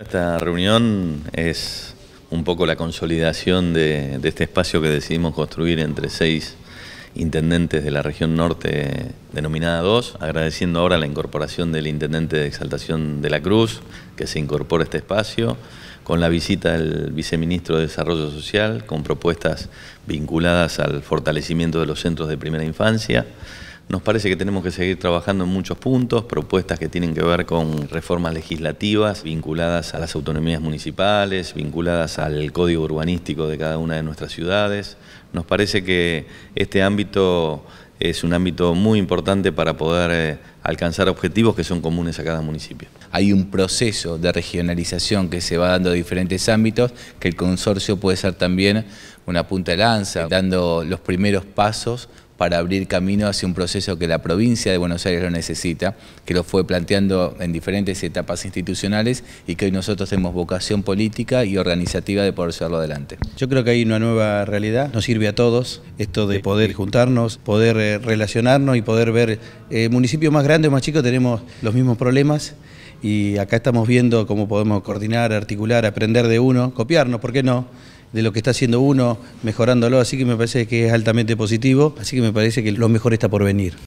Esta reunión es un poco la consolidación de, este espacio que decidimos construir entre seis intendentes de la región norte denominada 2, agradeciendo ahora la incorporación del intendente de Exaltación de la Cruz, que se incorpora a este espacio, con la visita del viceministro de Desarrollo Social, con propuestas vinculadas al fortalecimiento de los centros de primera infancia, nos parece que tenemos que seguir trabajando en muchos puntos, propuestas que tienen que ver con reformas legislativas vinculadas a las autonomías municipales, vinculadas al código urbanístico de cada una de nuestras ciudades. Nos parece que este ámbito es un ámbito muy importante para poder eh, alcanzar objetivos que son comunes a cada municipio. Hay un proceso de regionalización que se va dando a diferentes ámbitos, que el consorcio puede ser también una punta de lanza, dando los primeros pasos para abrir camino hacia un proceso que la provincia de Buenos Aires lo necesita, que lo fue planteando en diferentes etapas institucionales y que hoy nosotros tenemos vocación política y organizativa de poder llevarlo adelante. Yo creo que hay una nueva realidad, nos sirve a todos esto de poder juntarnos, poder eh, relacionarnos y poder ver eh, municipios más grandes o más chicos tenemos los mismos problemas y acá estamos viendo cómo podemos coordinar, articular, aprender de uno, copiarnos, ¿por qué no? de lo que está haciendo uno, mejorándolo, así que me parece que es altamente positivo, así que me parece que lo mejor está por venir.